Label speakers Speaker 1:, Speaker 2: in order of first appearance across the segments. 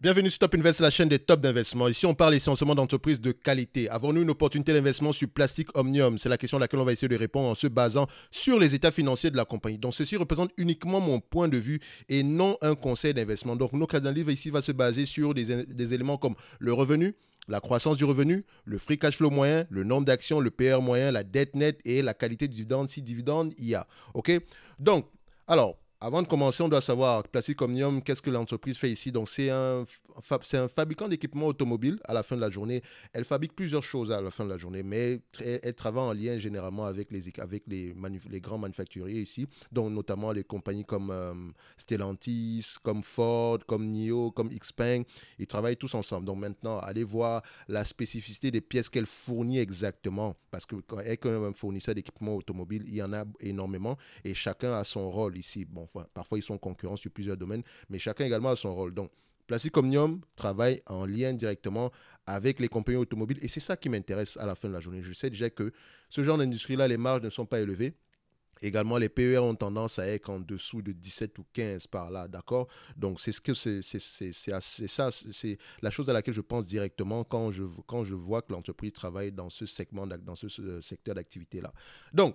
Speaker 1: Bienvenue sur Top Invest, la chaîne des tops d'investissement. Ici, on parle essentiellement d'entreprises de qualité. Avons-nous une opportunité d'investissement sur Plastic Omnium C'est la question à laquelle on va essayer de répondre en se basant sur les états financiers de la compagnie. Donc, ceci représente uniquement mon point de vue et non un conseil d'investissement. Donc, notre cas d'un livre ici va se baser sur des, éléments comme le revenu, la croissance du revenu, le free cash flow moyen, le nombre d'actions, le PR moyen, la dette nette et la qualité du dividende si dividende il y a. OK Donc, alors, avant de commencer, on doit savoir, Plastic Omnium, qu'est-ce que l'entreprise fait ici Donc, c'est un, c'est un fabricant d'équipements automobiles à la fin de la journée. Elle fabrique plusieurs choses à la fin de la journée, mais elle, travaille en lien généralement avec les, avec les, grands manufacturiers ici, dont notamment les compagnies comme euh, Stellantis, comme Ford, comme NIO, comme Xpeng. Ils travaillent tous ensemble. Donc, maintenant, allez voir la spécificité des pièces qu'elle fournit exactement, parce que quand est quand même un fournisseur d'équipements automobiles, il y en a énormément et chacun a son rôle ici. Bon, parfois, ils sont concurrents sur plusieurs domaines, mais chacun également a son rôle. Donc, Plastic Omnium travaille en lien directement avec les compagnies automobiles et c'est ça qui m'intéresse à la fin de la journée. Je sais déjà que ce genre d'industrie-là, les marges ne sont pas élevées. Également, les PER ont tendance à être en dessous de 17 ou 15 par là, d'accord Donc, c'est ce c'est ça, c'est la chose à laquelle je pense directement quand je, quand je vois que l'entreprise travaille dans ce segment, dans ce secteur d'activité-là. Donc,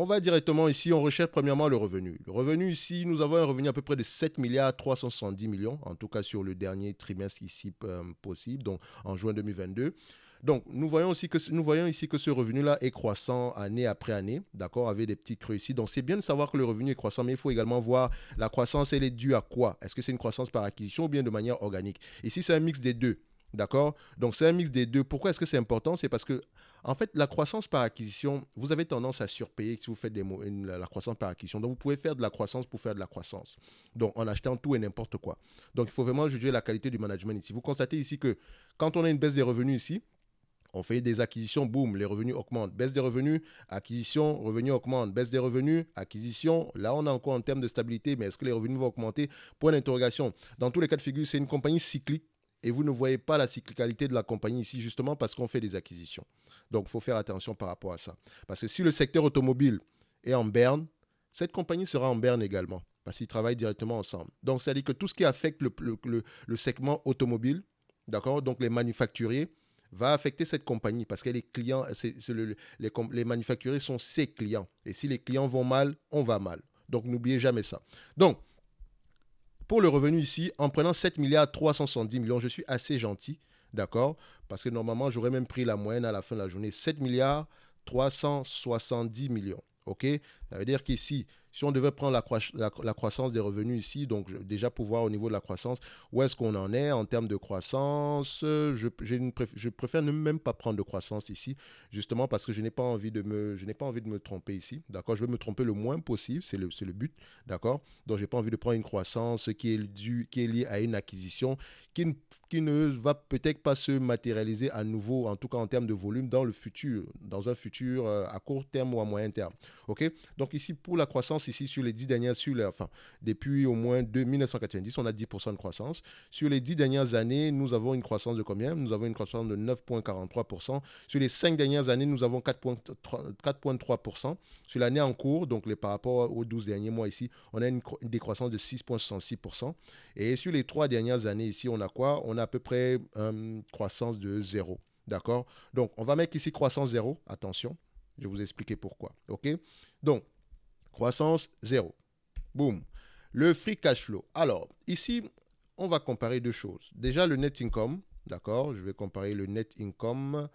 Speaker 1: on va directement ici, on recherche premièrement le revenu. Le revenu ici, nous avons un revenu à peu près de 7 milliards 370 millions, en tout cas sur le dernier trimestre ici euh, possible, donc en juin 2022. Donc, nous voyons, aussi que, nous voyons ici que ce revenu-là est croissant année après année, d'accord, avec des petits creux ici. Donc, c'est bien de savoir que le revenu est croissant, mais il faut également voir la croissance, elle est due à quoi Est-ce que c'est une croissance par acquisition ou bien de manière organique Ici, c'est un mix des deux, d'accord Donc, c'est un mix des deux. Pourquoi est-ce que c'est important C'est parce que en fait, la croissance par acquisition, vous avez tendance à surpayer si vous faites des, la croissance par acquisition. Donc, vous pouvez faire de la croissance pour faire de la croissance. Donc, en achetant tout et n'importe quoi. Donc, il faut vraiment juger la qualité du management ici. Vous constatez ici que quand on a une baisse des revenus ici, on fait des acquisitions, boum, les revenus augmentent. Baisse des revenus, acquisition, revenus augmentent. Baisse des revenus, acquisition. Là, on est encore en termes de stabilité, mais est-ce que les revenus vont augmenter Point d'interrogation. Dans tous les cas de figure, c'est une compagnie cyclique et vous ne voyez pas la cyclicalité de la compagnie ici, justement, parce qu'on fait des acquisitions. Donc, il faut faire attention par rapport à ça. Parce que si le secteur automobile est en berne, cette compagnie sera en berne également, parce qu'ils travaillent directement ensemble. Donc, c'est-à-dire que tout ce qui affecte le, le, segment automobile, d'accord, donc les manufacturiers, va affecter cette compagnie parce que les clients, les, les, manufacturiers sont ses clients. Et si les clients vont mal, on va mal. Donc n'oubliez jamais ça. Donc, pour le revenu ici, en prenant 7 milliards millions, je suis assez gentil, d'accord Parce que normalement, j'aurais même pris la moyenne à la fin de la journée, 7 milliards 370 millions, ok Ça veut dire qu'ici, si on devait prendre la, croissance des revenus ici, donc déjà pour voir au niveau de la croissance où est-ce qu'on en est en termes de croissance, je, préfère ne même pas prendre de croissance ici, justement parce que je n'ai pas envie de me, pas envie de me tromper ici, d'accord Je veux me tromper le moins possible, c'est le, but, d'accord Donc je n'ai pas envie de prendre une croissance qui est, qui est liée à une acquisition qui ne, qui ne va peut-être pas se matérialiser à nouveau, en tout cas en termes de volume, dans le futur, dans un futur euh, à court terme ou à moyen terme, ok Donc ici pour la croissance ici sur les 10 dernières, sur enfin, depuis au moins de 1990, on a 10% de croissance. Sur les 10 dernières années, nous avons une croissance de combien Nous avons une croissance de 9,43%. Sur les 5 dernières années, nous avons 4,3%. Sur l'année en cours, donc les, par rapport aux 12 derniers mois ici, on a une, décroissance de 6,66%. Et sur les 3 dernières années ici, on a quoi On a à peu près une hum, croissance de 0. D'accord Donc, on va mettre ici croissance 0. Attention, je vais vous expliquer pourquoi. OK Donc, Croissance, zéro. Boum. Le free cash flow. Alors, ici, on va comparer deux choses. Déjà, le net income, d'accord Je vais comparer le net income.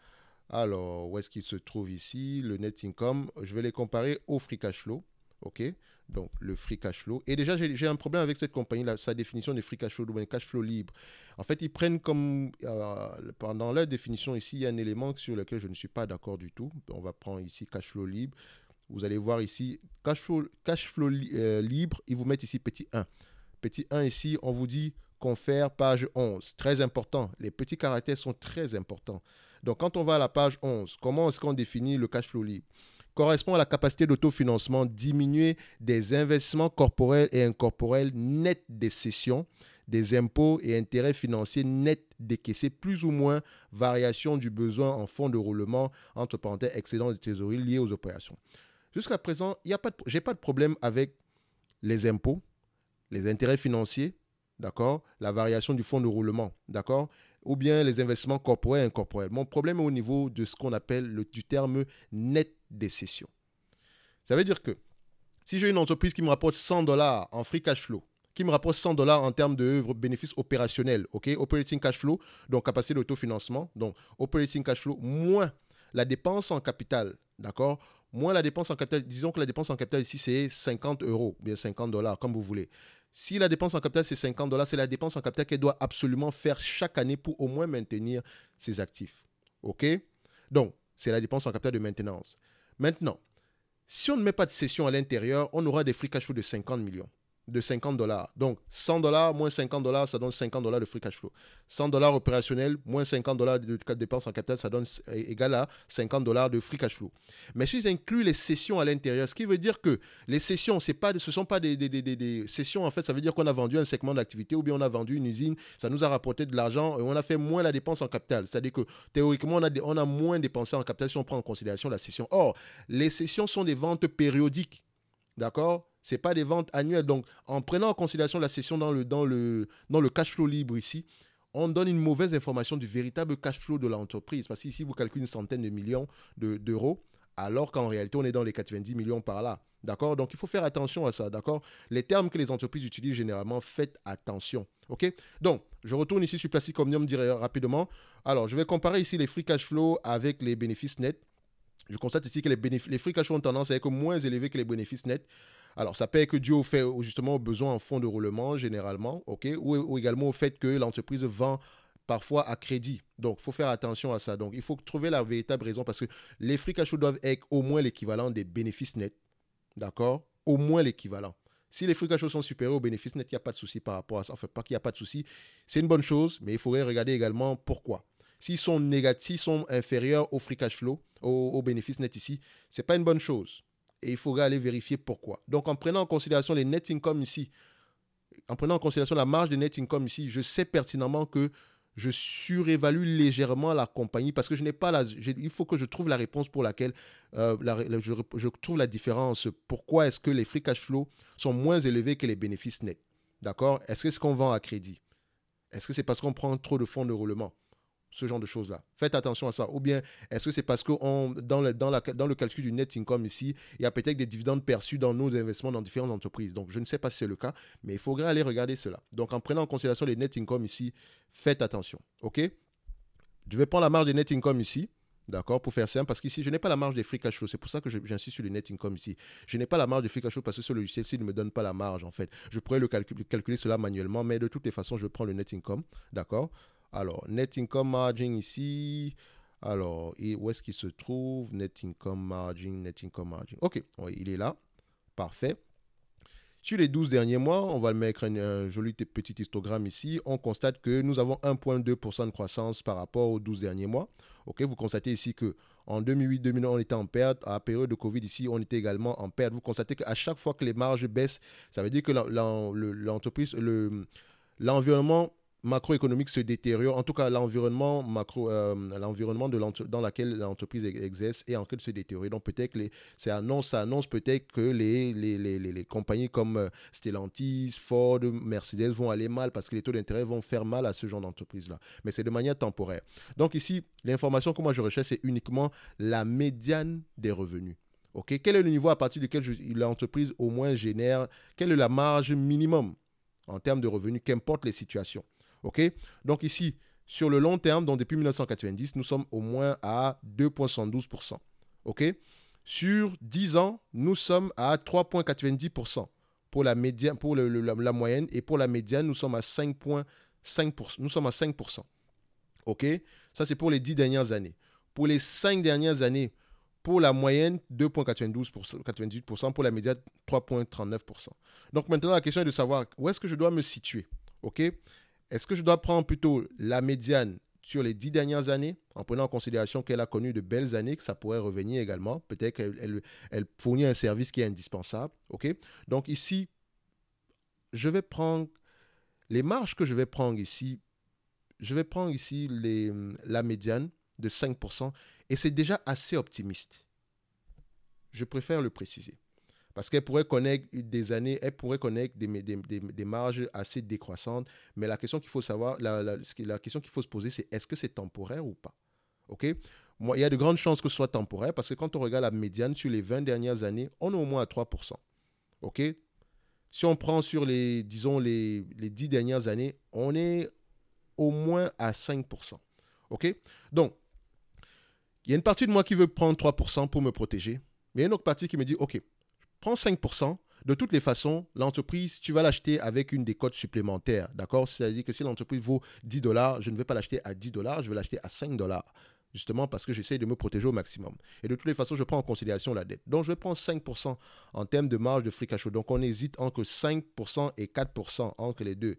Speaker 1: Alors, où est-ce qu'il se trouve ici Le net income, je vais les comparer au free cash flow. OK donc, le free cash flow. Et déjà, j'ai un problème avec cette compagnie, là, sa définition de free cash flow, un cash flow libre. En fait, ils prennent comme, euh, pendant leur définition ici, il y a un élément sur lequel je ne suis pas d'accord du tout. On va prendre ici cash flow libre. Vous allez voir ici, cash flow, euh, libre, ils vous mettent ici petit 1. Petit 1 ici, on vous dit confère page 11. Très important, les petits caractères sont très importants. Donc quand on va à la page 11, comment est-ce qu'on définit le cash flow libre correspond à la capacité d'autofinancement diminuée des investissements corporels et incorporels nets des cessions, des impôts et intérêts financiers nets décaissés, plus ou moins variation du besoin en fonds de roulement, entre parenthèses, excédent de trésorerie lié aux opérations. Jusqu'à présent, je n'ai pas de problème avec les impôts, les intérêts financiers, d'accord, la variation du fonds de roulement, d'accord, ou bien les investissements corporels et incorporels. Mon problème est au niveau de ce qu'on appelle le, du terme net des Ça veut dire que si j'ai une entreprise qui me rapporte 100 dollars en free cash flow, qui me rapporte 100 dollars en termes de bénéfices opérationnels, OK, operating cash flow, donc capacité d'autofinancement, donc operating cash flow moins la dépense en capital, d'accord, Moins la dépense en capital, disons que la dépense en capital ici, c'est 50 euros, bien 50 dollars, comme vous voulez. Si la dépense en capital, c'est 50 dollars, c'est la dépense en capital qu'elle doit absolument faire chaque année pour au moins maintenir ses actifs. OK Donc, c'est la dépense en capital de maintenance. Maintenant, si on ne met pas de session à l'intérieur, on aura des free cash de 50 millions de 50 dollars. Donc 100 dollars moins 50 dollars, ça donne 50 dollars de free cash flow. 100 dollars opérationnel moins 50 dollars de dépenses en capital, ça donne euh, égal à 50 dollars de free cash flow. Mais si j'inclus les sessions à l'intérieur, ce qui veut dire que les sessions, pas, ce ne sont pas des, des, sessions, en fait, ça veut dire qu'on a vendu un segment d'activité ou bien on a vendu une usine, ça nous a rapporté de l'argent et on a fait moins la dépense en capital. C'est-à-dire que théoriquement, on a, on a moins dépensé en capital si on prend en considération la session. Or, les sessions sont des ventes périodiques. D'accord c'est pas des ventes annuelles. Donc, en prenant en considération la session dans le, dans le, dans le cash flow libre ici, on donne une mauvaise information du véritable cash flow de l'entreprise. Parce que ici vous calculez une centaine de millions d'euros, alors qu'en réalité, on est dans les 90 millions par là. D'accord Donc, il faut faire attention à ça. D'accord Les termes que les entreprises utilisent généralement, faites attention. OK Donc, je retourne ici sur Plastic Omnium euh, rapidement. Alors, je vais comparer ici les free cash flow avec les bénéfices nets. Je constate ici que les, les free cash flow ont tendance à être moins élevés que les bénéfices nets. Alors, ça peut être que dû fait, justement, aux en fonds de roulement, généralement, ou, également au fait que l'entreprise vend parfois à crédit. Donc, il faut faire attention à ça. Donc, il faut trouver la véritable raison parce que les free cash flow doivent être au moins l'équivalent des bénéfices nets. D'accord Au moins l'équivalent. Si les free cash sont supérieurs aux bénéfices nets, il n'y a pas de souci par rapport à ça. Enfin, pas qu'il n'y a pas de souci. C'est une bonne chose, mais il faudrait regarder également pourquoi. S'ils sont négatifs, sont inférieurs aux free cash flow, aux bénéfices nets ici, ce n'est pas une bonne chose et il faudrait aller vérifier pourquoi. Donc en prenant en considération les net income ici, en prenant en considération la marge des net income ici, je sais pertinemment que je surévalue légèrement la compagnie parce que je n'ai pas la. Il faut que je trouve la réponse pour laquelle euh, je, trouve la différence. Pourquoi est-ce que les free cash flow sont moins élevés que les bénéfices nets D'accord Est-ce que ce qu'on vend à crédit Est-ce que c'est parce qu'on prend trop de fonds de roulement ce genre de choses-là. Faites attention à ça. Ou bien, est-ce que c'est parce que dans, le, dans, le calcul du net income ici, il y a peut-être des dividendes perçus dans nos investissements dans différentes entreprises. Donc, je ne sais pas si c'est le cas, mais il faudrait aller regarder cela. Donc, en prenant en considération les net income ici, faites attention. OK Je vais prendre la marge du net income ici. D'accord Pour faire simple, parce qu'ici, je n'ai pas la marge des free cash flow. C'est pour ça que j'insiste sur le net income ici. Je n'ai pas la marge des free cash flow parce que ce logiciel-ci ne me donne pas la marge, en fait. Je pourrais le calculer cela manuellement, mais de toutes les façons, je prends le net income. D'accord alors, net income margin ici. Alors, et où est-ce qu'il se trouve Net income margin, net income margin. OK, oui, il est là. Parfait. Sur les 12 derniers mois, on va mettre un, joli petit histogramme ici. On constate que nous avons 1,2% de croissance par rapport aux 12 derniers mois. OK, vous constatez ici que en 2008-2009, on était en perte. À la période de Covid, ici, on était également en perte. Vous constatez qu'à chaque fois que les marges baissent, ça veut dire que l'entreprise, l'environnement macroéconomique se détériore, en tout cas l'environnement macro, euh, l'environnement de dans lequel l'entreprise exerce est en train de se détériorer. Donc peut-être les, ça annonce, peut-être que les les, compagnies comme euh, Stellantis, Ford, Mercedes vont aller mal parce que les taux d'intérêt vont faire mal à ce genre d'entreprise-là. Mais c'est de manière temporaire. Donc ici, l'information que moi je recherche, c'est uniquement la médiane des revenus. ok Quel est le niveau à partir duquel l'entreprise au moins génère, quelle est la marge minimum en termes de revenus, qu'importe les situations donc ici, sur le long terme, donc depuis 1990, nous sommes au moins à 2,72%. Sur 10 ans, nous sommes à 3,90% pour, la, médiane, pour la, moyenne et pour la médiane, nous sommes à 5,5%. Nous sommes à 5%. OK Ça, c'est pour les 10 dernières années. Pour les 5 dernières années, pour la moyenne, 2,98%. Pour la médiane, 3,39%. Donc maintenant, la question est de savoir où est-ce que je dois me situer. OK est-ce que je dois prendre plutôt la médiane sur les dix dernières années, en prenant en considération qu'elle a connu de belles années, que ça pourrait revenir également. Peut-être qu'elle fournit un service qui est indispensable. ok Donc ici, je vais prendre les marges que je vais prendre ici. Je vais prendre ici les, la médiane de 5%, et c'est déjà assez optimiste. Je préfère le préciser. Parce qu'elle pourrait connaître des années, elle pourrait connaître des, marges assez décroissantes. Mais la question qu'il faut savoir, la, question qu'il faut se poser, c'est est-ce que c'est temporaire ou pas OK Moi, Il y a de grandes chances que ce soit temporaire parce que quand on regarde la médiane sur les 20 dernières années, on est au moins à 3 OK Si on prend sur les, disons, les, les 10 dernières années, on est au moins à 5 OK Donc, il y a une partie de moi qui veut prendre 3% pour me protéger, mais il y a une autre partie qui me dit, OK, prends 5%. De toutes les façons, l'entreprise, tu vas l'acheter avec une des supplémentaire, supplémentaires. D'accord C'est-à-dire que si l'entreprise vaut 10 dollars, je ne vais pas l'acheter à 10 dollars, je vais l'acheter à 5 dollars justement parce que j'essaye de me protéger au maximum. Et de toutes les façons, je prends en considération la dette. Donc, je prends 5% en termes de marge de free cash flow. Donc, on hésite entre 5% et 4%, entre les deux,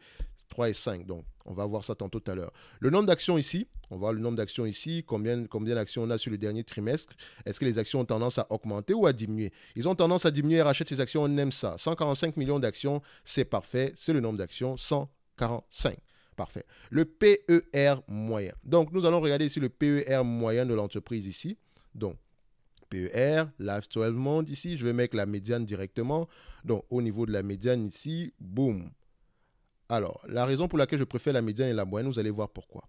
Speaker 1: 3 et 5. Donc, on va voir ça tantôt tout à l'heure. Le nombre d'actions ici, on voit le nombre d'actions ici, combien, combien d'actions on a sur le dernier trimestre. Est-ce que les actions ont tendance à augmenter ou à diminuer Ils ont tendance à diminuer, rachètent les actions, on aime ça. 145 millions d'actions, c'est parfait, c'est le nombre d'actions, 145. Parfait. Le PER moyen. Donc, nous allons regarder ici le PER moyen de l'entreprise ici. Donc, PER, last 12 Monde ici. Je vais mettre la médiane directement. Donc, au niveau de la médiane ici, boum. Alors, la raison pour laquelle je préfère la médiane et la moyenne, vous allez voir pourquoi.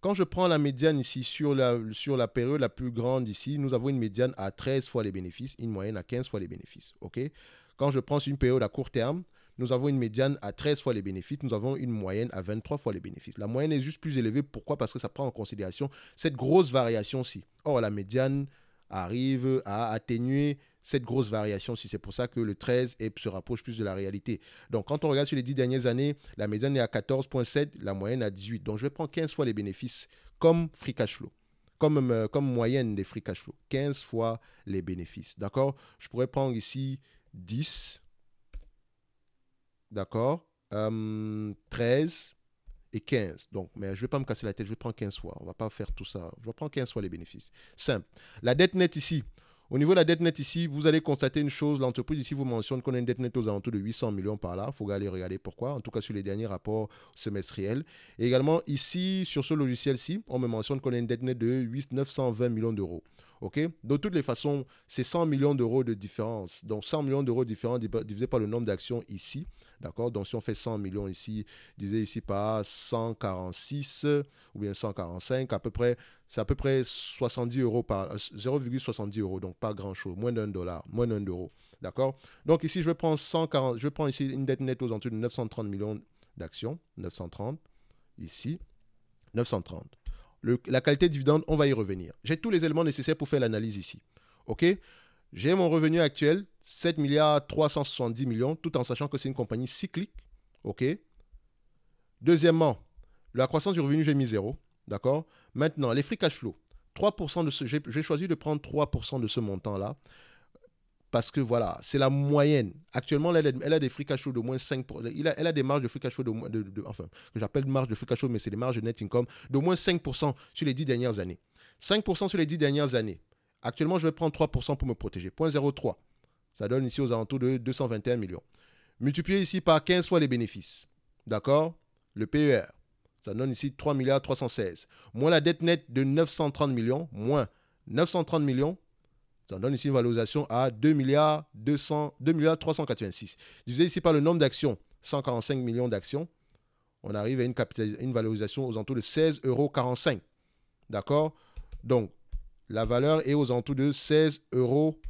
Speaker 1: Quand je prends la médiane ici sur la, sur la période la plus grande ici, nous avons une médiane à 13 fois les bénéfices, une moyenne à 15 fois les bénéfices. OK Quand je prends une période à court terme, nous avons une médiane à 13 fois les bénéfices, nous avons une moyenne à 23 fois les bénéfices. La moyenne est juste plus élevée. Pourquoi Parce que ça prend en considération cette grosse variation-ci. Or, la médiane arrive à atténuer cette grosse variation si c'est pour ça que le 13 se rapproche plus de la réalité. Donc quand on regarde sur les 10 dernières années, la médiane est à 14.7, la moyenne à 18. Donc je vais prendre 15 fois les bénéfices comme free cash flow. Comme, euh, comme moyenne des free cash flow, 15 fois les bénéfices. D'accord Je pourrais prendre ici 10, D'accord 13 euh, et 15. Donc, mais je ne vais pas me casser la tête, je vais prendre 15 fois. On ne va pas faire tout ça. Je vais prendre 15 fois les bénéfices. Simple. La dette nette ici. Au niveau de la dette nette ici, vous allez constater une chose. L'entreprise ici vous mentionne qu'on a une dette nette aux alentours de 800 millions par là. Il faut aller regarder pourquoi. En tout cas, sur les derniers rapports semestriels. Et également ici, sur ce logiciel-ci, on me mentionne qu'on a une dette nette de 8, 920 millions d'euros. OK De toutes les façons, c'est 100 millions d'euros de différence. Donc, 100 millions d'euros différents différence divisé par le nombre d'actions ici. D'accord Donc, si on fait 100 millions ici, divisé ici par 146 ou bien 145, à peu près, c'est à peu près 70 euros par 0,70 euh, euros. Donc, pas grand-chose. Moins d'un dollar, moins d'un euro. D'accord Donc, ici, je vais prendre 140, je prends ici une dette nette aux entours de 930 millions d'actions. 930 ici. 930 la qualité dividende, on va y revenir. J'ai tous les éléments nécessaires pour faire l'analyse ici. OK J'ai mon revenu actuel, 7 milliards 370 millions, tout en sachant que c'est une compagnie cyclique. OK Deuxièmement, la croissance du revenu, j'ai mis zéro. D'accord Maintenant, les free cash flow. 3% de ce, j'ai choisi de prendre 3% de ce montant-là parce que voilà, c'est la moyenne. Actuellement, elle a, elle a des free cash flow de moins 5%. Pour, il elle a des marges de free cash de, de, enfin, que j'appelle marge de free cash flow, mais c'est des marges de net income de moins 5% sur les 10 dernières années. 5% sur les 10 dernières années. Actuellement, je vais prendre 3% pour me protéger. 0.03. Ça donne ici aux alentours de 221 millions. Multiplié ici par 15 fois les bénéfices. D'accord Le PER. Ça donne ici 3 milliards 316. Moins la dette nette de 930 millions. Moins 930 millions ça donne ici une valorisation à 2 milliards, 200, Divisé ici par le nombre d'actions, 145 millions d'actions, on arrive à une, une valorisation aux alentours de 16,45 euros. D'accord Donc, la valeur est aux alentours de 16,45 euros.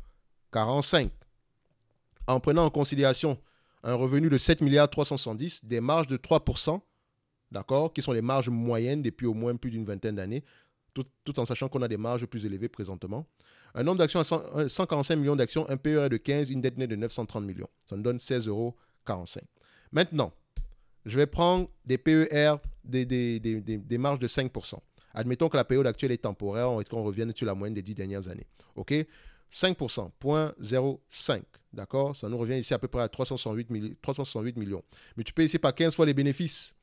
Speaker 1: En prenant en considération un revenu de 7 milliards des marges de 3%, d'accord, qui sont les marges moyennes depuis au moins plus d'une vingtaine d'années, tout, en sachant qu'on a des marges plus élevées présentement. Un nombre d'actions à 145 millions d'actions, un PER de 15, une dette nette de 930 millions. Ça nous donne 16,45 euros. Maintenant, je vais prendre des PER, des, des, marges de 5%. Admettons que la période actuelle est temporaire, on, qu'on revienne sur la moyenne des 10 dernières années. OK 5%, 0,05. D'accord Ça nous revient ici à peu près à 368, millions. Mais tu payes ici par 15 fois les bénéfices.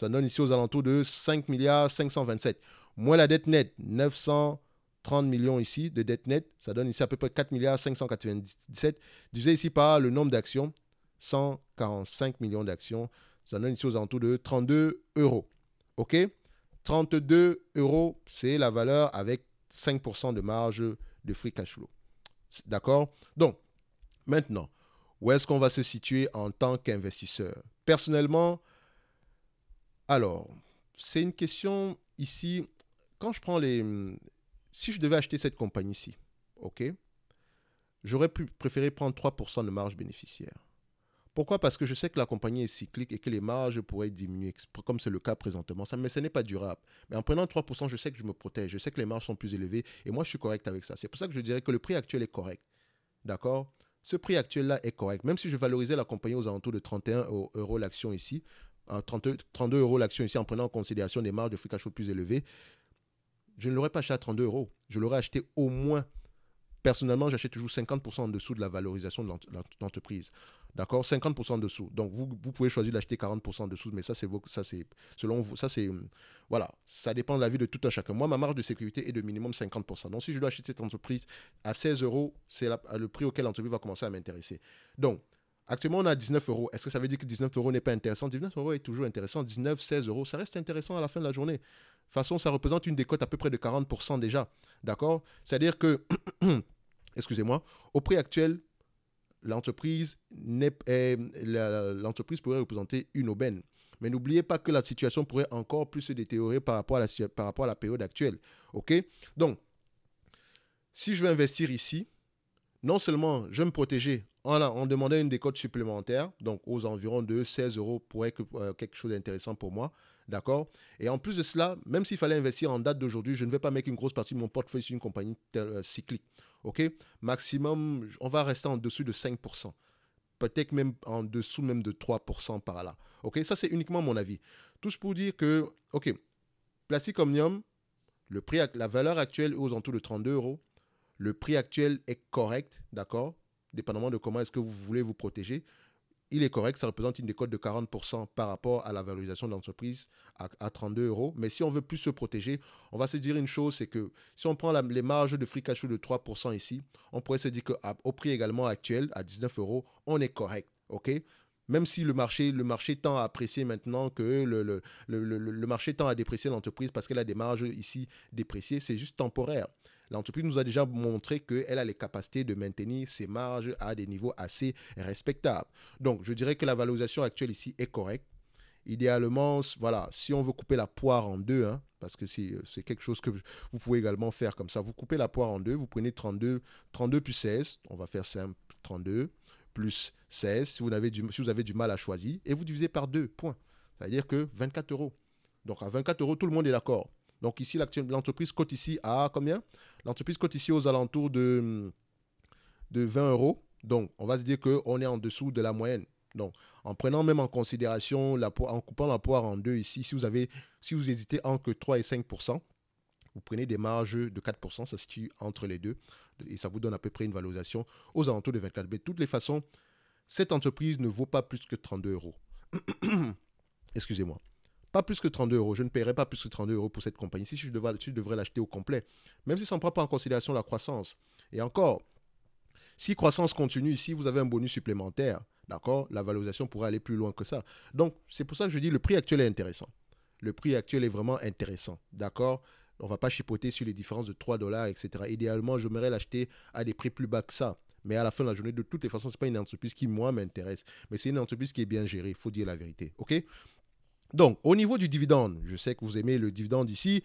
Speaker 1: Ça donne ici aux alentours de 5 milliards 527. Moins la dette nette, 900, 30 millions ici de dette nette, ça donne ici à peu près 4,597 milliards divisé ici par le nombre d'actions, 145 millions d'actions, ça donne ici aux alentours de 32 euros. OK 32 euros, c'est la valeur avec 5% de marge de free cash flow. D'accord Donc, maintenant, où est-ce qu'on va se situer en tant qu'investisseur Personnellement, alors, c'est une question ici, quand je prends les, si je devais acheter cette compagnie-ci, ok, j'aurais pu préférer prendre 3% de marge bénéficiaire. Pourquoi Parce que je sais que la compagnie est cyclique et que les marges pourraient diminuer, comme c'est le cas présentement. mais ce n'est pas durable. Mais en prenant 3%, je sais que je me protège. Je sais que les marges sont plus élevées et moi, je suis correct avec ça. C'est pour ça que je dirais que le prix actuel est correct. D'accord Ce prix actuel-là est correct. Même si je valorisais la compagnie aux alentours de 31 euros l'action ici, 32, euh, euros l'action ici en prenant en considération des marges de free cash flow plus élevées, je ne l'aurais pas acheté à 32 euros. Je l'aurais acheté au moins. Personnellement, j'achète toujours 50% en dessous de la valorisation de l'entreprise. D'accord 50% en dessous. Donc, vous, pouvez choisir d'acheter 40% en dessous, mais ça, c'est ça c'est selon vous. Ça, c'est. Voilà. Ça dépend de la vie de tout un chacun. Moi, ma marge de sécurité est de minimum 50%. Donc, si je dois acheter cette entreprise à 16 euros, c'est le prix auquel l'entreprise va commencer à m'intéresser. Donc, actuellement, on a 19 euros. Est-ce que ça veut dire que 19 euros n'est pas intéressant 19 euros est toujours intéressant. 19, 16 euros, ça reste intéressant à la fin de la journée façon, ça représente une décote à peu près de 40% déjà. D'accord C'est-à-dire que, excusez-moi, au prix actuel, l'entreprise pourrait représenter une aubaine. Mais n'oubliez pas que la situation pourrait encore plus se détériorer par rapport à la, par rapport à la période actuelle. OK Donc, si je veux investir ici, non seulement je vais me protéger en, en demandant une décote supplémentaire, donc aux environs de 16 euros pourrait être euh, quelque chose d'intéressant pour moi, D'accord Et en plus de cela, même s'il fallait investir en date d'aujourd'hui, je ne vais pas mettre une grosse partie de mon portefeuille sur une compagnie euh, cyclique. OK Maximum, on va rester en dessous de 5%. Peut-être même en dessous même de 3% par là. OK Ça, c'est uniquement mon avis. Tout pour dire que, OK, Plastic Omnium, le prix, la valeur actuelle est aux alentours de 32 euros. Le prix actuel est correct, d'accord Dépendamment de comment est-ce que vous voulez vous protéger il est correct, ça représente une décote de 40% par rapport à la valorisation de l'entreprise à, 32 euros. Mais si on veut plus se protéger, on va se dire une chose, c'est que si on prend les marges de free cash flow de 3% ici, on pourrait se dire qu'au prix également actuel, à 19 euros, on est correct. OK même si le marché, le marché tend à apprécier maintenant que le, le marché tend à déprécier l'entreprise parce qu'elle a des marges ici dépréciées, c'est juste temporaire. L'entreprise nous a déjà montré qu'elle a les capacités de maintenir ses marges à des niveaux assez respectables. Donc, je dirais que la valorisation actuelle ici est correcte. Idéalement, voilà, si on veut couper la poire en deux, hein, parce que euh, c'est quelque chose que vous pouvez également faire comme ça, vous coupez la poire en deux, vous prenez 32, 32 plus 16, on va faire simple, 32 plus 16, si vous avez du, si vous avez du mal à choisir, et vous divisez par deux, point. C'est-à-dire que 24 euros. Donc à 24 euros, tout le monde est d'accord. Donc ici, l'entreprise cote ici à combien L'entreprise cote ici aux alentours de, de 20 euros. Donc, on va se dire qu'on est en dessous de la moyenne. Donc, en prenant même en considération, la en coupant la poire en deux ici, si vous, avez, si vous hésitez entre 3 et 5 vous prenez des marges de 4 ça se situe entre les deux, et ça vous donne à peu près une valorisation aux alentours de 24. b. de toutes les façons, cette entreprise ne vaut pas plus que 32 euros. Excusez-moi. Pas plus que 32 euros. Je ne paierai pas plus que 32 euros pour cette compagnie. Si je devrais, l'acheter au complet, même si ça ne prend pas en considération la croissance. Et encore, si croissance continue, ici, vous avez un bonus supplémentaire, d'accord, la valorisation pourrait aller plus loin que ça. Donc, c'est pour ça que je dis le prix actuel est intéressant. Le prix actuel est vraiment intéressant, d'accord On ne va pas chipoter sur les différences de 3 dollars, etc. Idéalement, j'aimerais l'acheter à des prix plus bas que ça. Mais à la fin de la journée, de toutes les façons, ce n'est pas une entreprise qui, moi, m'intéresse. Mais c'est une entreprise qui est bien gérée, il faut dire la vérité. OK donc, au niveau du dividende, je sais que vous aimez le dividende ici.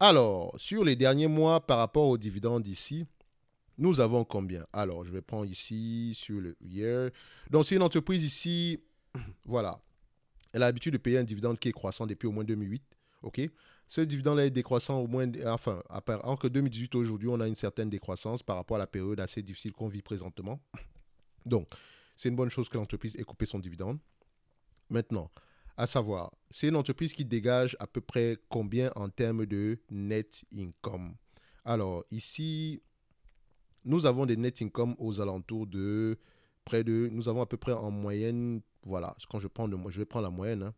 Speaker 1: Alors, sur les derniers mois par rapport au dividende ici, nous avons combien Alors, je vais prendre ici sur le year. Donc, c'est une entreprise ici, voilà. Elle a l'habitude de payer un dividende qui est croissant depuis au moins 2008. OK Ce dividende-là est décroissant au moins, enfin, entre 2018 aujourd'hui, on a une certaine décroissance par rapport à la période assez difficile qu'on vit présentement. Donc, c'est une bonne chose que l'entreprise ait coupé son dividende. Maintenant, à savoir, c'est une entreprise qui dégage à peu près combien en termes de net income Alors, ici, nous avons des net income aux alentours de près de. Nous avons à peu près en moyenne. Voilà, quand je prends le, je vais prendre la moyenne. Hein.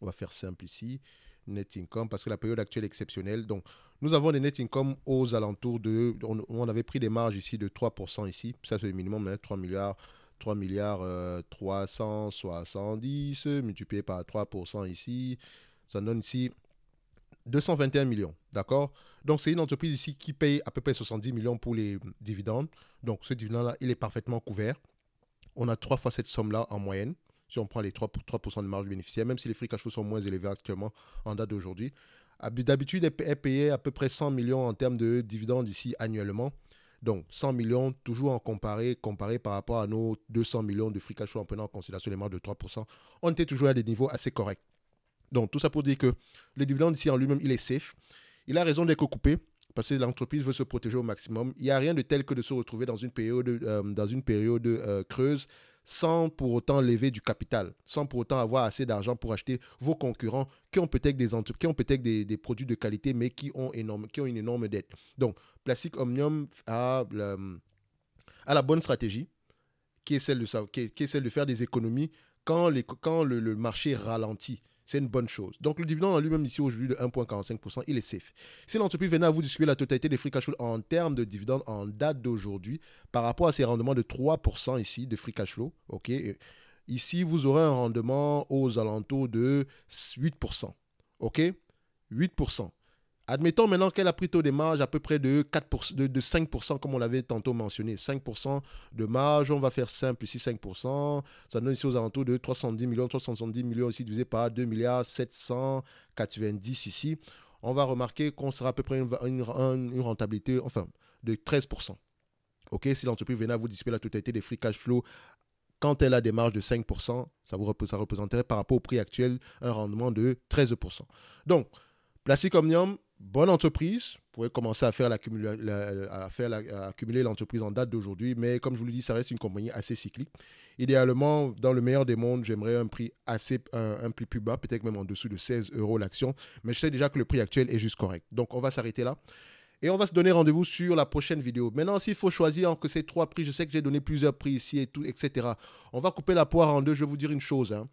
Speaker 1: On va faire simple ici. Net income, parce que la période actuelle est exceptionnelle. Donc, nous avons des net income aux alentours de. On, avait pris des marges ici de 3% ici. Ça, c'est le minimum, mais hein, 3 milliards 3 milliards 370 euh, multiplié par 3% ici, ça donne ici 221 millions, d'accord Donc, c'est une entreprise ici qui paye à peu près 70 millions pour les dividendes. Donc, ce dividende-là, il est parfaitement couvert. On a trois fois cette somme-là en moyenne, si on prend les 3%, de marge bénéficiaire, même si les free cash flow sont moins élevés actuellement en date d'aujourd'hui. D'habitude, elle payait à peu près 100 millions en termes de dividendes ici annuellement. Donc 100 millions, toujours en comparé, comparé par rapport à nos 200 millions de free cash en prenant en considération les marges de 3%, on était toujours à des niveaux assez corrects. Donc tout ça pour dire que le dividende ici en lui-même, il est safe. Il a raison d'être coupé parce que l'entreprise veut se protéger au maximum. Il n'y a rien de tel que de se retrouver dans une période, euh, euh, creuse sans pour autant lever du capital, sans pour autant avoir assez d'argent pour acheter vos concurrents qui ont peut-être des, qui ont peut des produits de qualité, mais qui ont, qui ont une énorme dette. Donc, Plastic Omnium a la, bonne stratégie, qui est, celle de, faire des économies quand, le marché ralentit c'est une bonne chose. Donc, le dividende en lui-même ici aujourd'hui de 1,45%, il est safe. Si l'entreprise venait à vous distribuer la totalité des free cash flow en termes de dividende en date d'aujourd'hui, par rapport à ses rendements de 3% ici de free cash flow, ok, ici vous aurez un rendement aux alentours de 8%. Ok 8%. Admettons maintenant qu'elle a pris taux de marge à peu près de, 5%, comme on l'avait tantôt mentionné. 5% de marge, on va faire simple ici, 5%. Ça donne ici aux alentours de 310 millions, 370 millions ici, divisé par 2 milliards 790 ici. On va remarquer qu'on sera à peu près une, rentabilité, enfin, de 13%. OK, si l'entreprise venait à vous disputer la totalité des free cash flow quand elle a des marges de 5%, ça, vous, ça représenterait par rapport au prix actuel un rendement de 13%. Donc, Plastic Omnium, bonne entreprise. Vous pouvez commencer à faire l'entreprise en date d'aujourd'hui, mais comme je vous le dis, ça reste une compagnie assez cyclique. Idéalement, dans le meilleur des mondes, j'aimerais un prix assez un, prix plus bas, peut-être même en dessous de 16 euros l'action, mais je sais déjà que le prix actuel est juste correct. Donc on va s'arrêter là. Et on va se donner rendez-vous sur la prochaine vidéo. Maintenant, s'il faut choisir entre ces trois prix, je sais que j'ai donné plusieurs prix ici et tout, etc. On va couper la poire en deux. Je vais vous dire une chose. Hein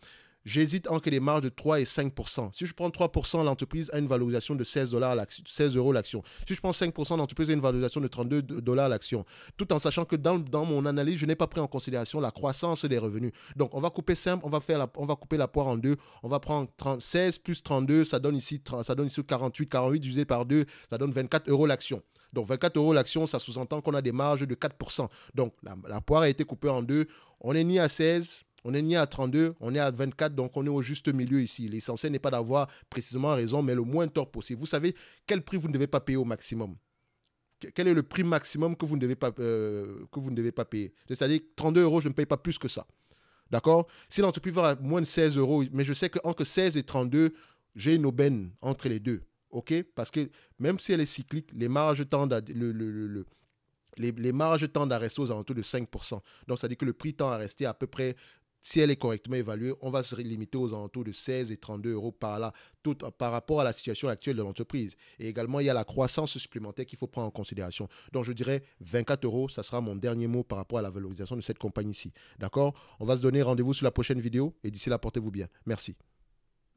Speaker 1: j'hésite entre les marges de 3 et 5 Si je prends 3 l'entreprise a une valorisation de 16, dollars 16 euros l'action. Si je prends 5 l'entreprise a une valorisation de 32 dollars l'action. Tout en sachant que dans, mon analyse, je n'ai pas pris en considération la croissance des revenus. Donc, on va couper simple, on va, faire la, on va couper la poire en deux. On va prendre 16 plus 32, ça donne, ici, ça donne ici 48. 48 divisé par 2, ça donne 24 euros l'action. Donc 24 euros l'action, ça sous-entend qu'on a des marges de 4%. Donc la poire a été coupée en deux. On est ni à 16, on est ni à 32, on est à 24, donc on est au juste milieu ici. L'essentiel n'est pas d'avoir précisément raison, mais le moins tort possible. Vous savez quel prix vous ne devez pas payer au maximum quel est le prix maximum que vous ne devez pas, euh, que vous ne devez pas payer C'est-à-dire 32 euros, je ne paye pas plus que ça. D'accord Si l'entreprise va à moins de 16 euros, mais je sais qu'entre 16 et 32, j'ai une aubaine entre les deux. OK Parce que même si elle est cyclique, les marges tendent à, le, les, les, marges tendent à rester aux alentours de 5%. Donc, ça veut dire que le prix tend à rester à peu près si elle est correctement évaluée, on va se limiter aux alentours de 16 et 32 euros par là, tout, par rapport à la situation actuelle de l'entreprise. Et également, il y a la croissance supplémentaire qu'il faut prendre en considération. Donc, je dirais 24 euros, ça sera mon dernier mot par rapport à la valorisation de cette compagnie-ci. D'accord On va se donner rendez-vous sur la prochaine vidéo et d'ici là, portez-vous bien. Merci.